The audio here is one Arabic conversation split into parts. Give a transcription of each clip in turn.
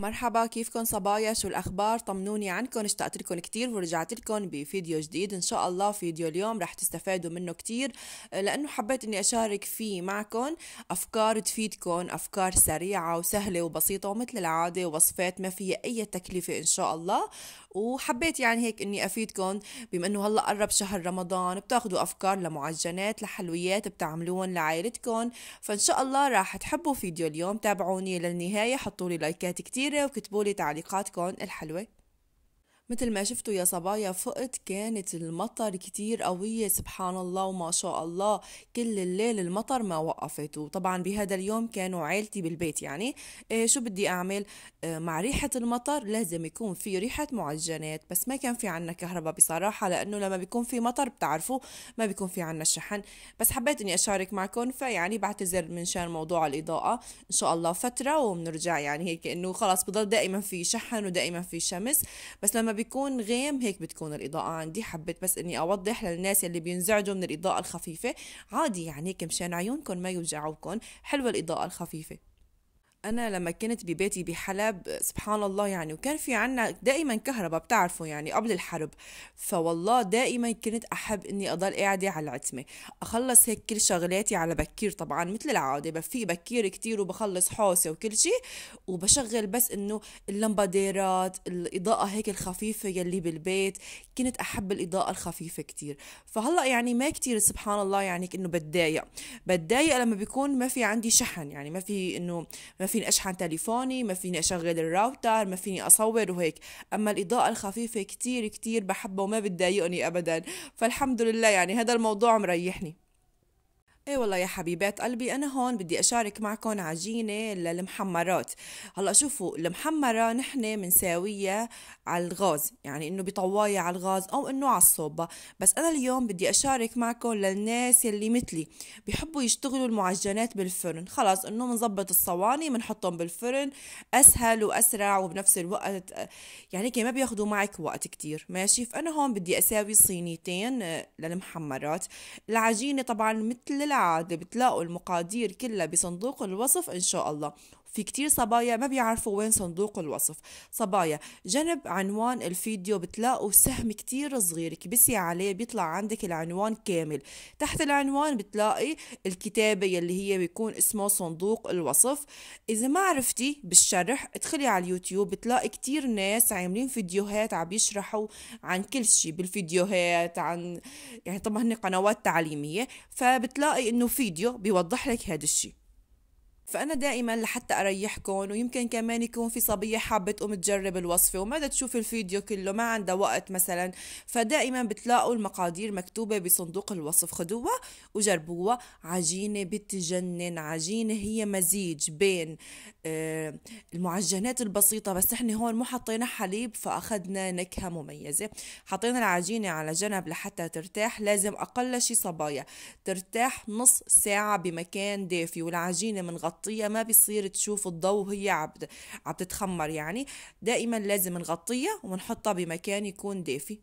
مرحبا كيفكن صبايا شو الاخبار طمنوني عنكن اشتقت لكم كتير ورجعت لكم بفيديو جديد ان شاء الله فيديو اليوم رح تستفادوا منه كتير آه، لانه حبيت اني اشارك فيه معكم افكار تفيدكم افكار سريعه وسهله وبسيطه ومثل العاده وصفات ما فيها اي تكلفه ان شاء الله وحبيت يعني هيك اني افيدكم بما انه هلا قرب شهر رمضان بتاخذوا افكار لمعجنات لحلويات بتعملوهم لعائلتكم فان شاء الله راح تحبوا فيديو اليوم تابعوني للنهايه حطوا لي لايكات كتيره وكتبوا لي تعليقاتكم الحلوه مثل ما شفتوا يا صبايا فقت كانت المطر كتير قوية سبحان الله وما شاء الله كل الليل المطر ما وقفت وطبعا بهذا اليوم كانوا عيلتي بالبيت يعني إيه شو بدي أعمل إيه مع ريحة المطر لازم يكون في ريحة معجنات بس ما كان في عنا كهرباء بصراحة لأنه لما بيكون في مطر بتعرفوا ما بيكون في عنا شحن بس حبيت إني أشارك معكم فيعني بعتذر من شان موضوع الإضاءة إن شاء الله فترة وبنرجع يعني هيك إنه خلاص بضل دائما في شحن ودائما في شمس بس لما فبيكون غيم هيك بتكون الإضاءة عندي حبيت بس إني أوضح للناس اللي بينزعجوا من الإضاءة الخفيفة عادي يعني هيك مشان عيونكم ما يوجعوكم حلوة الإضاءة الخفيفة انا لما كنت ببيتي بحلب سبحان الله يعني وكان في عنا دائما كهرباء بتعرفوا يعني قبل الحرب فوالله دائما كنت احب اني اضل قاعده على العتمه اخلص هيك كل شغلاتي على بكير طبعا مثل العاده بفيق بكير كتير وبخلص حوسه وكل شيء وبشغل بس انه اللمباديرات الاضاءه هيك الخفيفه يلي بالبيت كنت احب الاضاءه الخفيفه كتير فهلا يعني ما كتير سبحان الله يعني انه بتضايق بتضايق لما بيكون ما في عندي شحن يعني ما في انه ما في فيني أشحن تليفوني ما فيني أشغل الراوتر ما فيني أصور وهيك أما الإضاءة الخفيفة كتير كتير بحبها وما بتضايقني أبدا فالحمد لله يعني هذا الموضوع مريحني ايه والله يا حبيبات قلبي انا هون بدي اشارك معكم عجينه للمحمرات هلا شوفوا المحمره نحن بنساويها على الغاز يعني انه بطوايه على الغاز او انه على الصوبه بس انا اليوم بدي اشارك معكم للناس اللي مثلي بحبوا يشتغلوا المعجنات بالفرن خلاص انه بنظبط الصواني بنحطهم بالفرن اسهل واسرع وبنفس الوقت يعني كي ما بياخذوا معك وقت كتير ماشي فانا هون بدي اساوي صينيتين للمحمرات العجينه طبعا مثل كالعادة بتلاقوا المقادير كلها بصندوق الوصف إن شاء الله في كتير صبايا ما بيعرفوا وين صندوق الوصف صبايا جنب عنوان الفيديو بتلاقوا سهم كتير صغير كبسي عليه بيطلع عندك العنوان كامل تحت العنوان بتلاقي الكتابة يلي هي بيكون اسمه صندوق الوصف إذا ما عرفتي بالشرح ادخلي على اليوتيوب بتلاقي كتير ناس عاملين فيديوهات عم يشرحوا عن كل شيء بالفيديوهات عن يعني طبعا هن قنوات تعليمية فبتلاقي إنه فيديو بيوضح لك هذا الشيء فأنا دائما لحتى أريحكم ويمكن كمان يكون في صبية حابة تقوم تجرب الوصفة وما بدها تشوف الفيديو كله ما عندها وقت مثلا فدائما بتلاقوا المقادير مكتوبة بصندوق الوصف خدوها وجربوها عجينة بتجنن عجينة هي مزيج بين آه، المعجنات البسيطة بس احنا هون مو حطينا حليب فأخذنا نكهة مميزة حطينا العجينة على جنب لحتى ترتاح لازم أقل شي صبايا ترتاح نص ساعة بمكان دافي والعجينة منغطى نغطيها ما بيصير تشوف الضوء وهي عم تتخمر يعني دائما لازم نغطيها ونحطها بمكان يكون دافي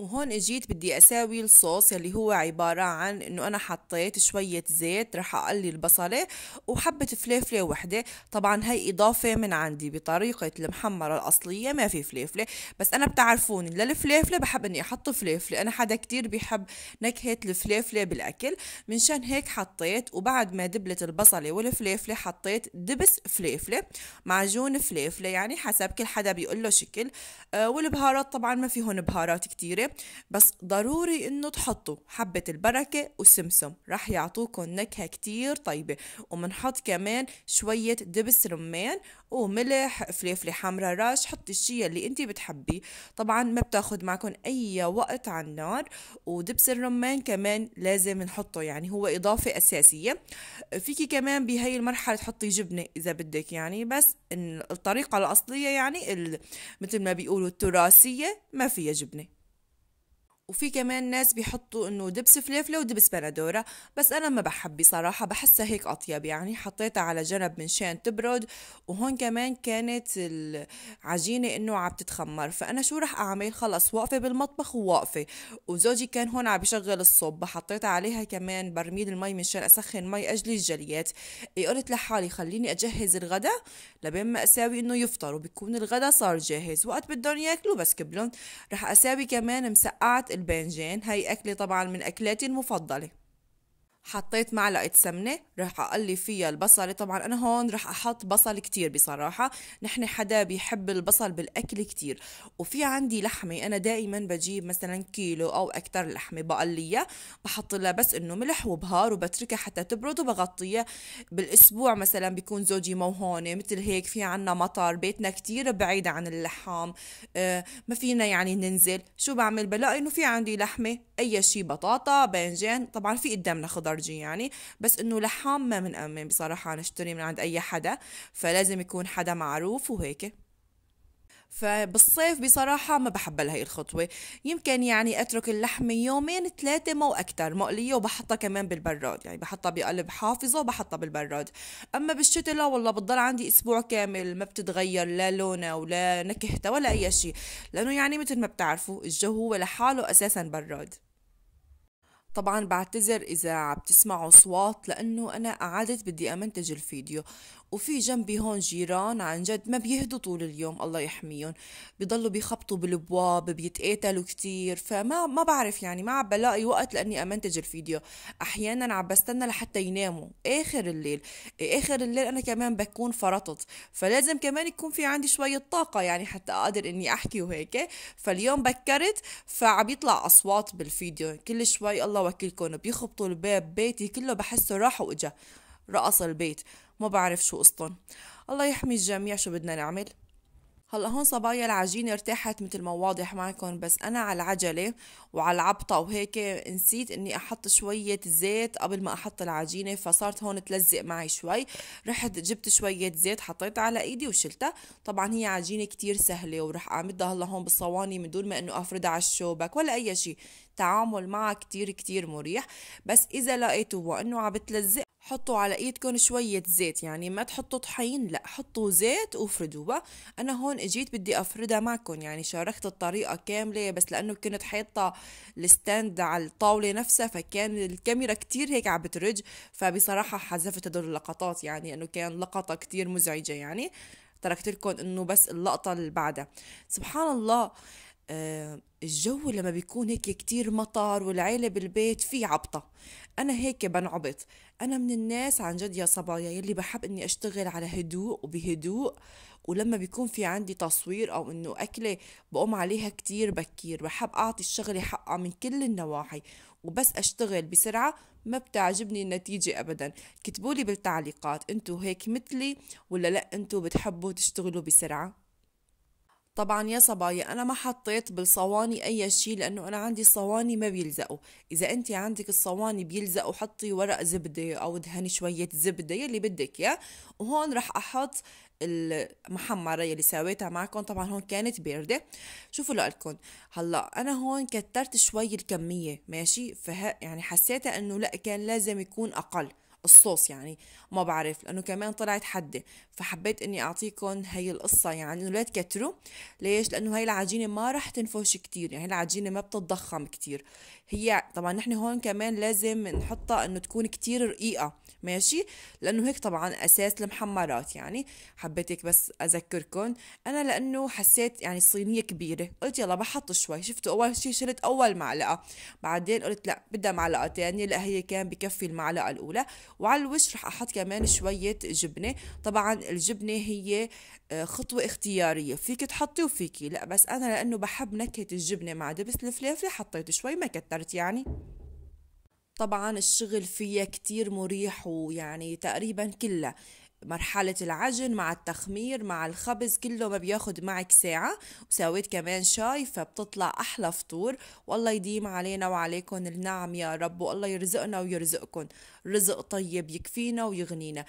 وهون اجيت بدي اساوي الصوص يلي هو عبارة عن انه انا حطيت شوية زيت رح اقلي البصلة وحبة فليفلة وحدة طبعا هي اضافة من عندي بطريقة المحمرة الاصلية ما في فليفلة بس انا بتعرفوني للفليفلة بحب اني احط فليفلة انا حدا كتير بحب نكهة الفليفلة بالاكل منشان هيك حطيت وبعد ما دبلت البصلة والفليفلة حطيت دبس فليفلة معجون فليفلة يعني حسب كل حدا بيقول له شكل آه، والبهارات طبعا ما في هون بهارات كتيرة بس ضروري انه تحطوا حبة البركة وسمسم رح يعطوكم نكهة كتير طيبة ومنحط كمان شوية دبس رمان وملح فليفلة حمرا راش حطي الشيء اللي انت بتحبيه طبعا ما بتاخد معكم اي وقت على النار ودبس الرمان كمان لازم نحطه يعني هو اضافة اساسية فيكي كمان بهي المرحلة تحطي جبنة اذا بدك يعني بس الطريقة الاصلية يعني مثل ما بيقولوا التراثية ما فيها جبنة وفي كمان ناس بيحطوا انه دبس فليفله ودبس بندوره بس انا ما بحب بصراحه بحسها هيك اطيب يعني حطيتها على جنب من شان تبرد وهون كمان كانت العجينه انه عم تتخمر فانا شو رح اعمل خلص واقفه بالمطبخ وواقفه وزوجي كان هون عم يشغل الصب حطيت عليها كمان برميل المي مشان اسخن مي اجلي الجليات إيه، قلت لحالي خليني اجهز الغدا لبين ما اساوي انه يفطروا وبكون الغدا صار جاهز وقت بدهم ياكلوا بس كبلهم رح اساوي كمان مسقعه البنجان هاي أكلة طبعا من أكلاتي المفضلة حطيت معلقة سمنة رح أقلي فيها البصلة طبعا أنا هون رح أحط بصل كتير بصراحة نحن حدا بيحب البصل بالأكل كتير وفي عندي لحمة أنا دائما بجيب مثلا كيلو أو أكتر لحمة بقليها بحط لها بس إنه ملح وبهار وبتركها حتى تبرد وبغطيها بالأسبوع مثلا بيكون زوجي مو هون مثل هيك في عنا مطر بيتنا كتير بعيد عن اللحام آه ما فينا يعني ننزل شو بعمل بلاقي إنه في عندي لحمة أي شي بطاطا بنجان طبعا في قدامنا خضار درجة يعني بس انه لحام ما بنأمن يعني بصراحة نشتري من عند اي حدا فلازم يكون حدا معروف وهيك فبالصيف بصراحة ما بحب هاي الخطوة يمكن يعني أترك اللحمة يومين ثلاثة مو أكتر مقلية وبحطها كمان بالبراد يعني بحطها بقلب حافظة وبحطها بالبراد أما بالشتاء لا والله بتضل عندي أسبوع كامل ما بتتغير لا لونها ولا نكهتها ولا أي شيء لأنه يعني مثل ما بتعرفوا الجو هو لحاله أساسا براد طبعا بعتذر اذا عم تسمعوا اصوات لانه انا قعدت بدي امنتج الفيديو وفي جنبي هون جيران عن جد ما بيهدوا طول اليوم الله يحميهم بيضلوا بيخبطوا بالبواب بيتقاتلوا كتير فما ما بعرف يعني ما عم بلاقي وقت لاني امنتج الفيديو احيانا عم بستنى لحتى يناموا اخر الليل اخر الليل انا كمان بكون فرطت فلازم كمان يكون في عندي شويه طاقه يعني حتى اقدر اني احكي وهيك فاليوم بكرت فعم يطلع اصوات بالفيديو كل شوي الله وكلكم بيخبطوا الباب بيتي كله بحسه راح واجا رقص البيت ما بعرف شو قصتن الله يحمي الجميع شو بدنا نعمل هلا هون صبايا العجينة ارتاحت مثل ما واضح معكم بس أنا على العجلة وعلى العبطة وهيك نسيت إني أحط شوية زيت قبل ما أحط العجينة فصارت هون تلزق معي شوي رحت جبت شوية زيت حطيتها على إيدي وشلتها طبعا هي عجينة كتير سهلة ورح أعمدها هلا هون بالصواني من دون ما إنه أفردها على الشوبك ولا أي شيء التعامل معها كتير كتير مريح بس إذا لقيتوها إنه عم بتلزق حطوا على ايدكم شوية زيت يعني ما تحطوا طحين لا حطوا زيت وفردوا انا هون اجيت بدي افردها معكم يعني شاركت الطريقة كاملة بس لانه كنت حاطة الستاند على الطاولة نفسها فكان الكاميرا كتير هيك عم بترج فبصراحة حذفت هدول اللقطات يعني انه كان لقطة كتير مزعجة يعني تركت لكم انه بس اللقطة اللي بعدها سبحان الله آه، الجو لما بيكون هيك كتير مطر والعيلة بالبيت في عبطة أنا هيك بنعبط أنا من الناس عن جد يا صبايا يلي بحب إني أشتغل على هدوء وبهدوء ولما بيكون في عندي تصوير أو إنه أكلة بقوم عليها كتير بكير بحب أعطي الشغلة حقها من كل النواحي وبس أشتغل بسرعة ما بتعجبني النتيجة أبدا كتبولي بالتعليقات أنتوا هيك مثلي ولا لأ أنتوا بتحبوا تشتغلوا بسرعة طبعا يا صبايا انا ما حطيت بالصواني اي شيء لانه انا عندي الصواني ما بيلزقوا اذا انت عندك الصواني بيلزقوا حطي ورق زبده او دهني شويه زبده يلي بدك اياه وهون رح احط المحمره يلي سويتها معكم طبعا هون كانت بارده شوفوا لكم هلا انا هون كترت شوي الكميه ماشي فه يعني حسيتها انه لا كان لازم يكون اقل الصوص يعني ما بعرف لانه كمان طلعت حده فحبيت اني اعطيكم هي القصه يعني انه لا تكتروا ليش لانه هي العجينه ما رح تنفش كتير يعني هي العجينه ما بتتضخم كتير هي طبعا نحن هون كمان لازم نحطها انه تكون كتير رقيقه ماشي لانه هيك طبعا اساس المحمرات يعني حبيت هيك بس اذكركم انا لانه حسيت يعني الصينيه كبيره قلت يلا بحط شوي شفتوا اول شيء شلت اول معلقه بعدين قلت لا بدها معلقه ثانيه لا هي كان بكفي المعلقه الاولى وعلى الوش رح احط كمان شويه جبنه طبعا الجبنه هي آه، خطوه اختياريه فيك تحطي وفيكي لا بس انا لانه بحب نكهه الجبنه مع دبس الفليفله حطيت شوي ما كترت يعني طبعا الشغل فيها كتير مريح ويعني تقريبا كلها مرحلة العجن مع التخمير مع الخبز كله ما بياخد معك ساعة وساويت كمان شاي فبتطلع أحلى فطور والله يديم علينا وعليكم النعم يا رب والله يرزقنا ويرزقكم رزق طيب يكفينا ويغنينا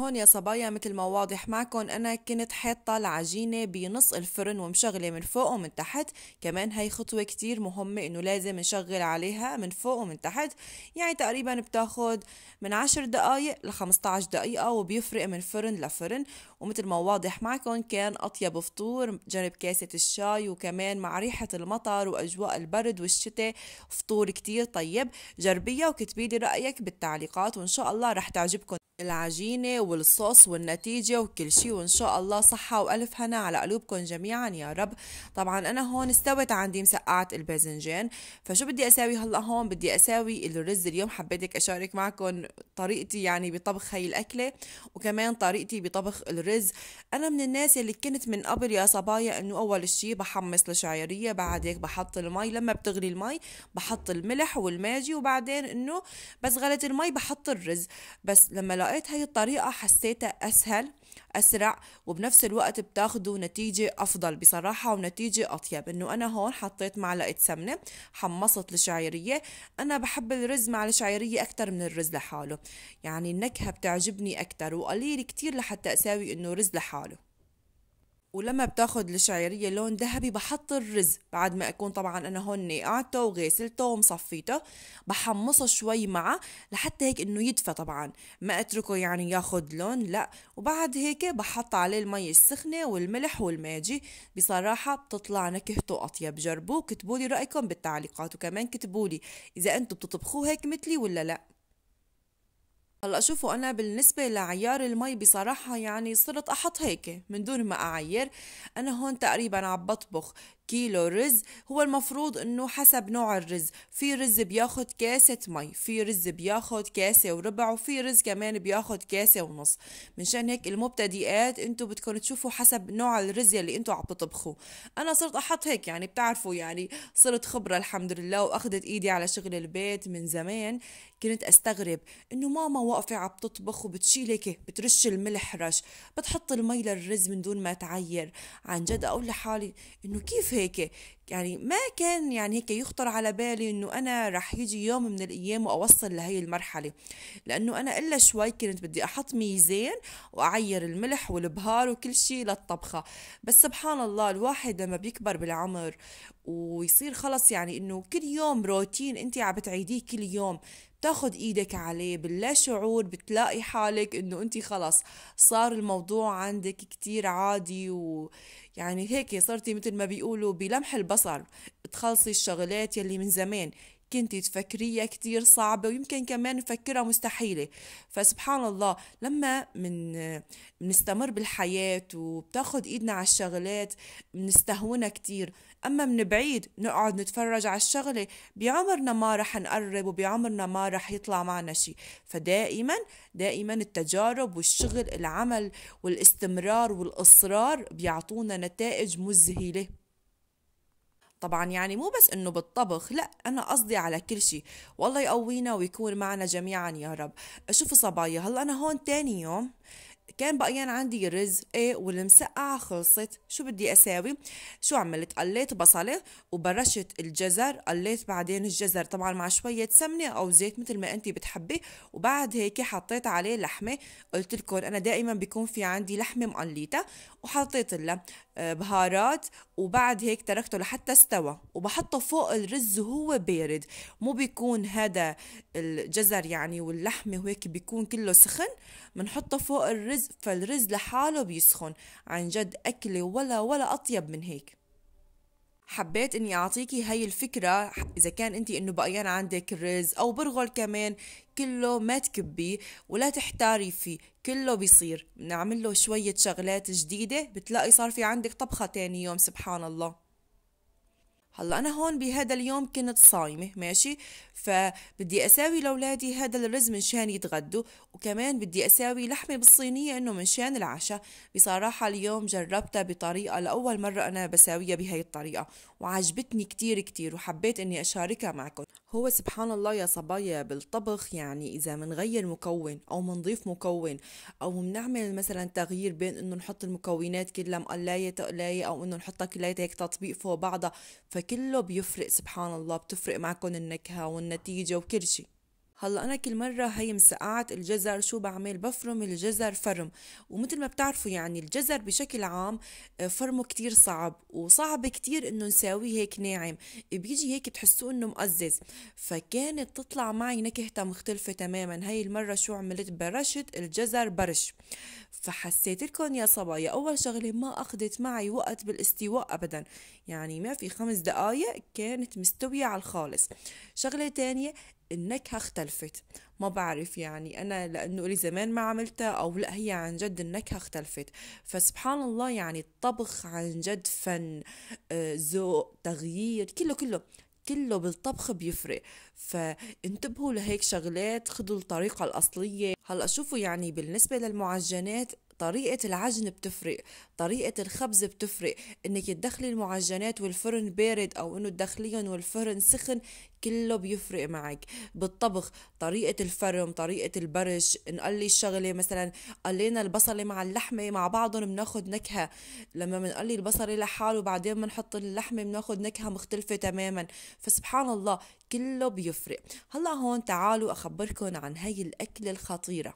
هون يا صبايا مثل ما واضح معكم انا كنت حاطه العجينه بنص الفرن ومشغله من فوق ومن تحت كمان هي خطوه كتير مهمه انه لازم نشغل عليها من فوق ومن تحت يعني تقريبا بتاخد من 10 دقائق ل 15 دقيقه وبيفرق من فرن لفرن ومثل ما واضح معكم كان اطيب فطور جرب كاسه الشاي وكمان مع ريحه المطر واجواء البرد والشتاء فطور كتير طيب جربيها وكتبي لي رايك بالتعليقات وان شاء الله رح تعجبكم العجينه والصوص والنتيجة وكل شيء وإن شاء الله صحة وألف هنا على قلوبكم جميعا يا رب طبعا أنا هون استوت عندي مسقعة الباذنجان فشو بدي أساوي هلا هون بدي أساوي الرز اليوم حبيت أشارك معكم طريقتي يعني بطبخ هاي الأكلة وكمان طريقتي بطبخ الرز أنا من الناس اللي كنت من قبل يا صبايا إنه أول شيء بحمص الشعيرية بعد هيك بحط المي لما بتغلي المي بحط الملح والماجي وبعدين إنه بس غلت المي بحط الرز بس لما لقيت هاي الطريقة حسيتها أسهل أسرع وبنفس الوقت بتاخدوا نتيجة أفضل بصراحة ونتيجة أطيب إنه أنا هون حطيت معلقة سمنة حمصت الشعيرية أنا بحب الرز مع الشعيرية أكتر من الرز لحاله يعني النكهة بتعجبني أكتر وقليل كتير لحتى أساوي إنه رز لحاله ولما بتاخد الشعيرية لون ذهبي بحط الرز بعد ما أكون طبعا أنا هون نقعته وغسلته ومصفيته بحمصه شوي معه لحتى هيك إنه يدفى طبعا ما أتركه يعني ياخد لون لا وبعد هيك بحط عليه المي السخنة والملح والماجي بصراحة بتطلع نكهته أطيب جربوه كتبولي رأيكم بالتعليقات وكمان كتبولي إذا أنتم بتطبخوه هيك مثلي ولا لأ هلا شوفوا انا بالنسبه لعيار المي بصراحه يعني صرت احط هيك من دون ما اعير انا هون تقريبا عم بطبخ كيلو رز هو المفروض انه حسب نوع الرز في رز بياخد كاسة مي في رز بياخد كاسة وربع وفي رز كمان بياخد كاسة ونص منشان هيك المبتدئات انتو بدكم تشوفوا حسب نوع الرز اللي انتو عم تطبخوه انا صرت احط هيك يعني بتعرفوا يعني صرت خبرة الحمد لله واخدت ايدي على شغل البيت من زمان كنت استغرب انه ماما واقفة عم تطبخ وبتشيل هيك بترش الملح رش بتحط المي للرز من دون ما تعير عن جد اقول لحالي انه كيف هيك peki يعني ما كان يعني هيك يخطر على بالي انه انا رح يجي يوم من الايام واوصل لهي المرحله لانه انا الا شوي كنت بدي احط ميزان واعير الملح والبهار وكل شيء للطبخه بس سبحان الله الواحد لما بيكبر بالعمر ويصير خلص يعني انه كل يوم روتين انت عم بتعيديه كل يوم بتاخد ايدك عليه باللا شعور بتلاقي حالك انه انت خلص صار الموضوع عندك كتير عادي ويعني هيك صرتي مثل ما بيقولوا بلمح البصر صار تخلصي الشغلات يلي من زمان كنتي تفكريها كتير صعبة ويمكن كمان نفكرها مستحيلة فسبحان الله لما من منستمر بالحياة وبتاخد ايدنا على الشغلات منستهونها كتير اما من بعيد نقعد نتفرج على الشغلة بعمرنا ما رح نقرب وبعمرنا ما رح يطلع معنا شيء فدائما دائما التجارب والشغل العمل والاستمرار والاصرار بيعطونا نتائج مذهله طبعا يعني مو بس انه بالطبخ لا انا قصدي على كل شيء والله يقوينا ويكون معنا جميعا يا رب شوفوا صبايا هلا انا هون تاني يوم كان بقيان عندي رز ايه والمسقعة خلصت شو بدي اساوي شو عملت قليت بصلة وبرشت الجزر قليت بعدين الجزر طبعا مع شوية سمنة او زيت مثل ما انت بتحبي وبعد هيك حطيت عليه لحمة قلت لكم انا دائما بيكون في عندي لحمة مقليتة وحطيت لها آه، بهارات وبعد هيك تركته لحتى استوى وبحطه فوق الرز وهو بارد مو بيكون هذا الجزر يعني واللحمة وهيك بيكون كله سخن بنحطه فوق الرز فالرز لحاله بيسخن عن جد أكلة ولا ولا أطيب من هيك حبيت اني اعطيكي هاي الفكره اذا كان انت انه بقيان عندك رز او برغل كمان كله ما تكبي ولا تحتاري فيه كله بيصير نعمل له شويه شغلات جديده بتلاقي صار في عندك طبخه تاني يوم سبحان الله هلا انا هون بهذا اليوم كنت صايمه ماشي فبدي اساوي لاولادي هذا الرز منشان يتغدوا وكمان بدي اساوي لحمه بالصينيه انه منشان العشاء بصراحه اليوم جربتها بطريقه لاول مره انا بساويها بهي الطريقه وعجبتني كتير كتير وحبيت اني اشاركها معكم هو سبحان الله يا صبايا بالطبخ يعني اذا منغير مكون او منضيف مكون او منعمل مثلا تغيير بين انه نحط المكونات كلها مقلاية تقلاية او انه نحطها كلها هيك تطبيق فوق بعضها فكله بيفرق سبحان الله بتفرق معكم النكهة والنتيجة وكل شيء هلا انا كل مره هي مسقعت الجزر شو بعمل بفرم الجزر فرم ومثل ما بتعرفوا يعني الجزر بشكل عام آه، فرمه كتير صعب وصعب كتير انه نساويه هيك ناعم بيجي هيك بتحسوه انه مقزز فكانت تطلع معي نكهتها مختلفه تماما هي المره شو عملت برشت الجزر برش فحسيت لكم يا صبايا اول شغله ما اخذت معي وقت بالاستواء ابدا يعني ما في خمس دقائق كانت مستويه على الخالص شغله تانية النكهة اختلفت ما بعرف يعني أنا لأنه لي زمان ما عملتها أو لا هي عن جد النكهة اختلفت فسبحان الله يعني الطبخ عن جد فن آه، ذوق تغيير كله كله كله بالطبخ بيفرق فانتبهوا لهيك شغلات خذوا الطريقة الأصلية هلأ شوفوا يعني بالنسبة للمعجنات طريقة العجن بتفرق طريقة الخبز بتفرق انك تدخلي المعجنات والفرن بارد او انه تدخليهم والفرن سخن كله بيفرق معك بالطبخ طريقة الفرم طريقة البرش نقلي الشغلة مثلا قلينا البصلة مع اللحمة مع بعضهم بناخد نكهة لما بنقلي البصلة لحاله وبعدين بنحط اللحمة بناخد نكهة مختلفة تماما فسبحان الله كله بيفرق هلا هون تعالوا أخبركم عن هاي الأكلة الخطيرة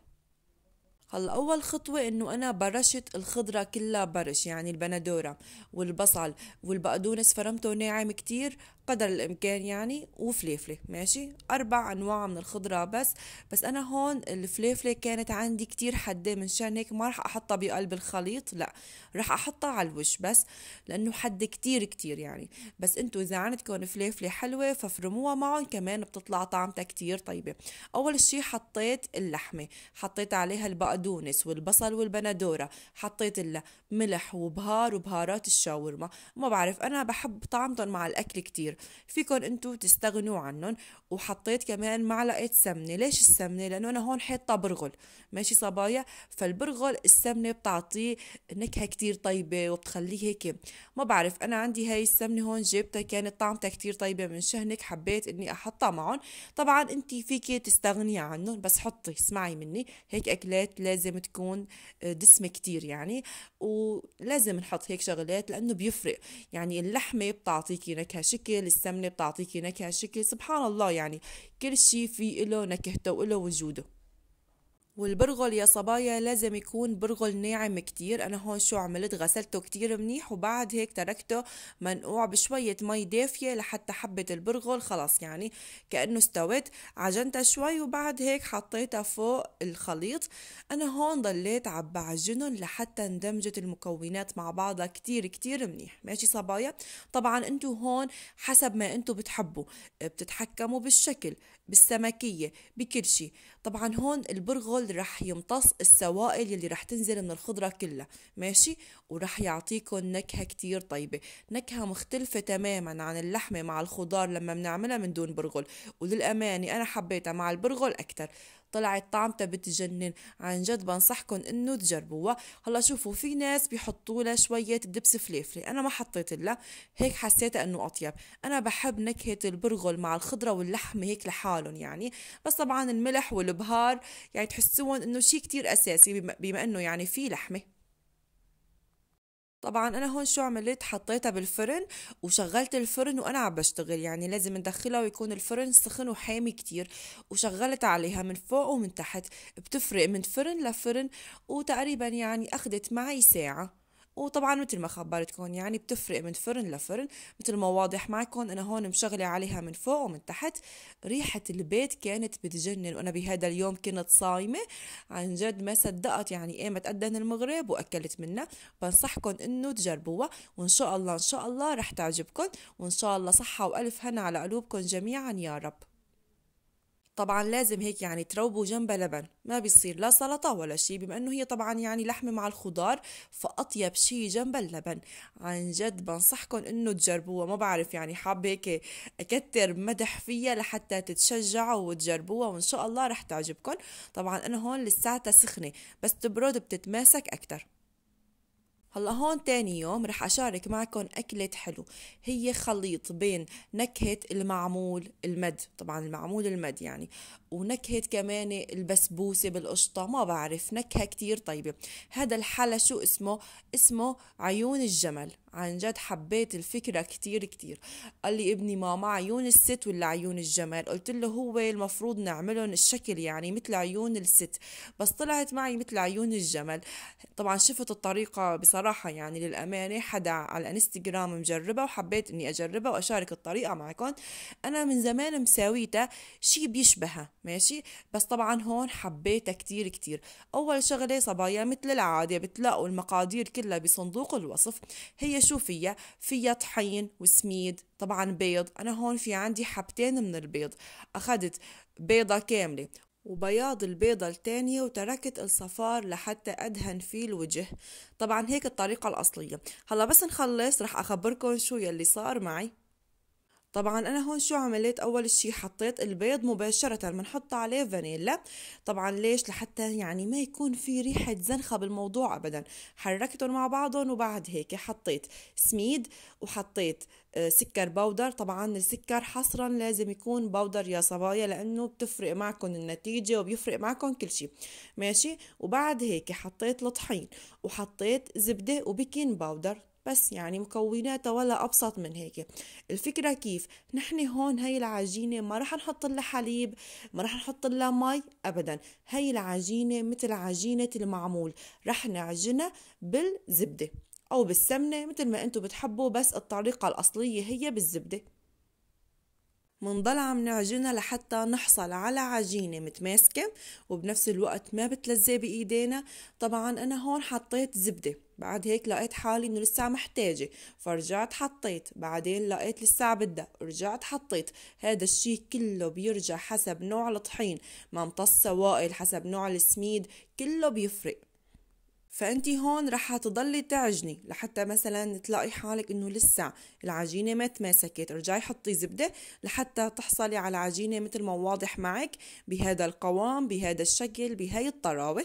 هلا اول خطوه انه انا برشت الخضره كلها برش يعني البندوره والبصل والبقدونس فرمته ناعم كتير قدر الامكان يعني وفليفله ماشي اربع انواع من الخضره بس بس انا هون الفليفله كانت عندي كتير حده منشان هيك ما رح احطها بقلب الخليط لا رح احطها على الوش بس لانه حد كتير كتير يعني بس انتو اذا عندكم فليفله حلوه ففرموها معهم كمان بتطلع طعمتها كتير طيبه اول شي حطيت اللحمه حطيت عليها البقدونس البقدونس والبصل والبندورة حطيت له ملح وبهار وبهارات الشاورما ما بعرف أنا بحب طعمتهم مع الأكل كتير فيكن أنتو تستغنوا عنهم وحطيت كمان معلقة سمنة ليش السمنة لأنه أنا هون حاطة برغل ماشي صبايا فالبرغل السمنة بتعطيه نكهة كتير طيبة وبتخليه هيك ما بعرف أنا عندي هاي السمنة هون جبتها كانت طعمتها كتير طيبة من شهنك حبيت إني أحطها معهم طبعا أنت فيكي تستغني عنهم بس حطي اسمعي مني هيك أكلات لازم لازم تكون آه، دسمة كتير يعني ولازم نحط هيك شغلات لأنه بيفرق يعني اللحمة بتعطيكي نكهة شكل السمنة بتعطيكي نكهة شكل سبحان الله يعني كل شي في له نكهته وله وجوده والبرغل يا صبايا لازم يكون برغل ناعم كتير انا هون شو عملت غسلته كتير منيح وبعد هيك تركته منقوع بشوية مي دافية لحتى حبة البرغل خلص يعني كأنه استوت عجنتها شوي وبعد هيك حطيتها فوق الخليط انا هون ضليت عبعجنهم لحتى اندمجت المكونات مع بعضها كتير كتير منيح ماشي صبايا طبعا انتو هون حسب ما انتو بتحبوا بتتحكموا بالشكل بالسمكية بكل شيء طبعا هون البرغل رح يمتص السوائل اللي رح تنزل من الخضرة كلها ماشي ورح يعطيكم نكهة كتير طيبة نكهة مختلفة تماما عن اللحمة مع الخضار لما بنعملها من دون برغل وللأمانة أنا حبيتها مع البرغل أكتر طلعت طعمتها بتجنن عن جد بنصحكم انه تجربوها هلا شوفوا في ناس بيحطوا لها شويه دبس فليفله انا ما حطيت لها هيك حسيتها انه اطيب انا بحب نكهه البرغل مع الخضره واللحمه هيك لحالهم يعني بس طبعا الملح والبهار يعني تحسون انه شيء كتير اساسي بما انه يعني في لحمه طبعا انا هون شو عملت حطيتها بالفرن وشغلت الفرن وانا عم بشتغل يعني لازم ندخلها ويكون الفرن سخن وحامي كتير وشغلت عليها من فوق ومن تحت بتفرق من فرن لفرن وتقريبا يعني اخذت معي ساعه وطبعا مثل ما خبرتكم يعني بتفرق من فرن لفرن مثل ما واضح معكم انا هون مشغله عليها من فوق ومن تحت ريحه البيت كانت بتجنن وانا بهذا اليوم كنت صايمه عن جد ما صدقت يعني قامت اذن المغرب واكلت منها بنصحكم انه تجربوها وان شاء الله ان شاء الله رح تعجبكم وان شاء الله صحه والف هنا على قلوبكم جميعا يا رب طبعا لازم هيك يعني تروبوا جنبها لبن ما بيصير لا سلطة ولا شيء بما انه هي طبعا يعني لحمة مع الخضار فأطيب شيء جنب اللبن عن جد بنصحكم انه تجربوها ما بعرف يعني حابة هيك اكتر مدح فيها لحتى تتشجعوا وتجربوها وان شاء الله رح تعجبكم طبعا انا هون لساتها سخنة بس تبرد بتتماسك اكتر هلا هون تاني يوم رح أشارك معكم أكلة حلو هي خليط بين نكهة المعمول المد طبعا المعمول المد يعني ونكهة كمان البسبوسة بالقشطة ما بعرف نكهة كتير طيبة هذا الحلا شو اسمه اسمه عيون الجمل عن جد حبيت الفكرة كتير كتير قال لي ابني ماما عيون الست ولا عيون الجمل قلت له هو المفروض نعملهم الشكل يعني مثل عيون الست بس طلعت معي مثل عيون الجمل طبعا شفت الطريقة بصراحة يعني للأمانة حدا على الانستغرام مجربة وحبيت اني اجربها واشارك الطريقة معكم انا من زمان مساويتها شي بيشبهها ماشي بس طبعا هون حبيتها كتير كتير أول شغلة صبايا مثل العادة بتلاقوا المقادير كلها بصندوق الوصف هي شو فيها فيها طحين وسميد طبعا بيض أنا هون في عندي حبتين من البيض أخذت بيضة كاملة وبياض البيضة التانية وتركت الصفار لحتى أدهن فيه الوجه طبعا هيك الطريقة الأصلية هلا بس نخلص رح أخبركن شو يلي صار معي طبعا انا هون شو عملت اول شيء حطيت البيض مباشره بنحط عليه فانيلا طبعا ليش لحتى يعني ما يكون في ريحه زنخه بالموضوع ابدا حركتهم مع بعضهم وبعد هيك حطيت سميد وحطيت آه، سكر بودر طبعا السكر حصرا لازم يكون بودر يا صبايا لانه بتفرق معكم النتيجه وبيفرق معكم كل شيء ماشي وبعد هيك حطيت الطحين وحطيت زبده وبيكين باودر بس يعني مكوناتها ولا أبسط من هيك الفكرة كيف نحن هون هاي العجينة ما رح نحط لها حليب ما رح نحط لها مي أبدا هاي العجينة مثل عجينة المعمول رح نعجنها بالزبدة أو بالسمنة مثل ما أنتم بتحبوا بس الطريقة الأصلية هي بالزبدة منضل عم نعجنها لحتى نحصل على عجينة متماسكة وبنفس الوقت ما بتلزق بإيدينا طبعا أنا هون حطيت زبدة بعد هيك لقيت حالي انه لسه محتاجة فرجعت حطيت بعدين لقيت لسه بدها رجعت حطيت هذا الشي كله بيرجع حسب نوع الطحين ممتص سوائل حسب نوع السميد كله بيفرق فانت هون رح تضلي تعجني لحتى مثلا تلاقي حالك انه لسه العجينه ما تماسكت ارجعي حطي زبده لحتى تحصلي على عجينه مثل ما واضح معك بهذا القوام بهذا الشكل بهاي الطراوه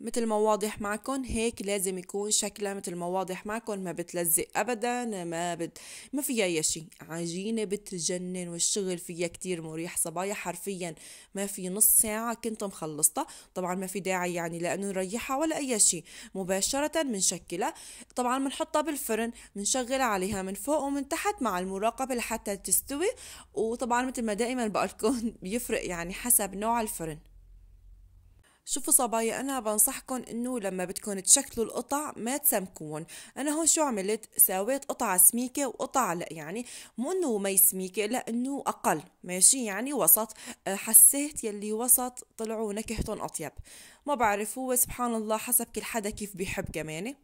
مثل ما واضح معكم هيك لازم يكون شكلها مثل ما واضح معكم ما بتلزق ابدا ما بت... ما فيها اي شيء عجينه بتجنن والشغل فيها كتير مريح صبايا حرفيا ما في نص ساعه كنت مخلصتها طبعا ما في داعي يعني لانه نريحها ولا اي شيء مباشره بنشكلها طبعا بنحطها بالفرن بنشغل عليها من فوق ومن تحت مع المراقبه لحتى تستوي وطبعا مثل ما دائما بقول لكم بيفرق يعني حسب نوع الفرن شوفوا صبايا انا بنصحكم انه لما بدكم تشكلوا القطع ما تسمكون انا هون شو عملت ساويت قطع سميكه وقطع لا يعني مو انه مي سميكه لا انه اقل ماشي يعني وسط أه، حسيت يلي وسط طلعوا نكهتهم اطيب ما بعرف هو سبحان الله حسب كل حدا كيف بيحب كمان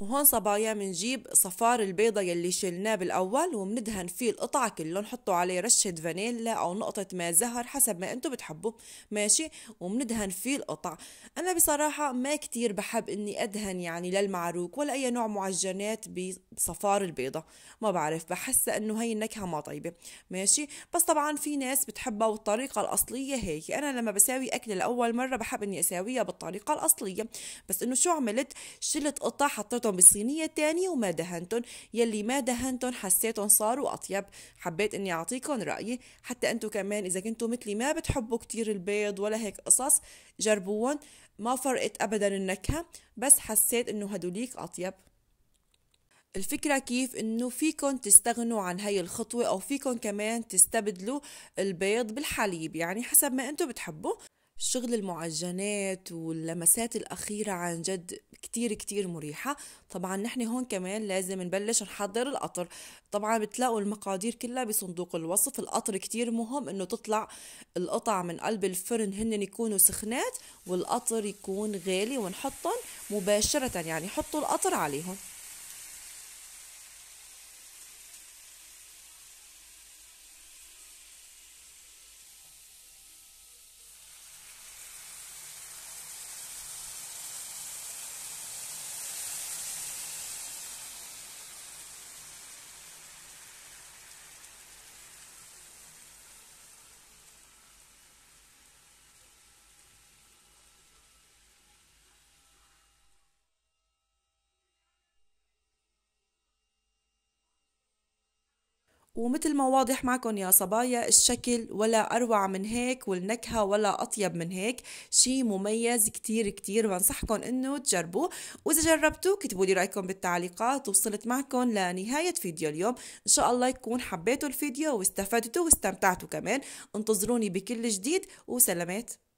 وهون صبايا منجيب صفار البيضة يلي شلناه بالأول ومندهن فيه القطعة كله نحطه عليه رشة فانيلا أو نقطة ما زهر حسب ما أنتم بتحبوا ماشي ومندهن فيه القطع أنا بصراحة ما كتير بحب أني أدهن يعني للمعروك ولا أي نوع معجنات بصفار البيضة ما بعرف بحسها أنه هي النكهة ما طيبة ماشي بس طبعا في ناس بتحبها والطريقة الأصلية هيك أنا لما بساوي أكل لأول مرة بحب أني أساويها بالطريقة الأصلية بس أنه شو عملت شلت قطع حطيته دهنتهم بالصينية الثانية وما دهنتهم يلي ما دهنتهم حسيتهم صاروا أطيب حبيت إني أعطيكم رأيي حتى أنتوا كمان إذا كنتوا مثلي ما بتحبوا كتير البيض ولا هيك قصص جربوهم ما فرقت أبدا النكهة بس حسيت إنه هدوليك أطيب الفكرة كيف انه فيكم تستغنوا عن هاي الخطوة او فيكم كمان تستبدلوا البيض بالحليب يعني حسب ما انتم بتحبوا شغل المعجنات واللمسات الأخيرة عن جد كتير كتير مريحة طبعا نحن هون كمان لازم نبلش نحضر القطر طبعا بتلاقوا المقادير كلها بصندوق الوصف القطر كتير مهم انه تطلع القطع من قلب الفرن هن يكونوا سخنات والقطر يكون غالي ونحطهم مباشرة يعني حطوا القطر عليهم ومثل ما واضح معكم يا صبايا الشكل ولا أروع من هيك والنكهة ولا أطيب من هيك شي مميز كتير كتير بنصحكم أنه تجربوه وإذا جربتوه كتبوا لي رأيكم بالتعليقات وصلت معكم لنهاية فيديو اليوم إن شاء الله يكون حبيتوا الفيديو واستفدتوا واستمتعتوا كمان انتظروني بكل جديد وسلامات